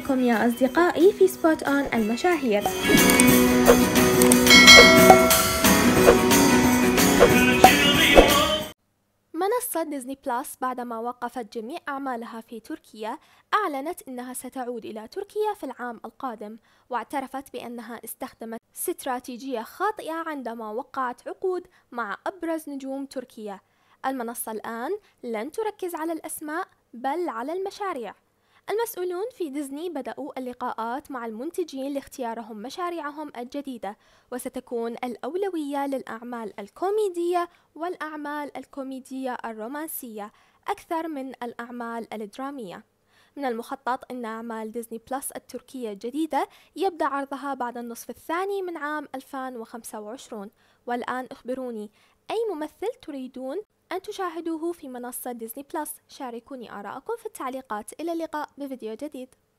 بكم يا أصدقائي في سبوت أون المشاهير منصة ديزني بلس بعدما وقفت جميع أعمالها في تركيا أعلنت أنها ستعود إلى تركيا في العام القادم واعترفت بأنها استخدمت استراتيجية خاطئة عندما وقعت عقود مع أبرز نجوم تركيا المنصة الآن لن تركز على الأسماء بل على المشاريع المسؤولون في ديزني بدأوا اللقاءات مع المنتجين لاختيارهم مشاريعهم الجديدة وستكون الأولوية للأعمال الكوميدية والأعمال الكوميدية الرومانسية أكثر من الأعمال الدرامية من المخطط أن أعمال ديزني بلس التركية الجديدة يبدأ عرضها بعد النصف الثاني من عام 2025 والآن أخبروني أي ممثل تريدون أن تشاهدوه في منصة ديزني بلس شاركوني آراءكم في التعليقات إلى اللقاء بفيديو جديد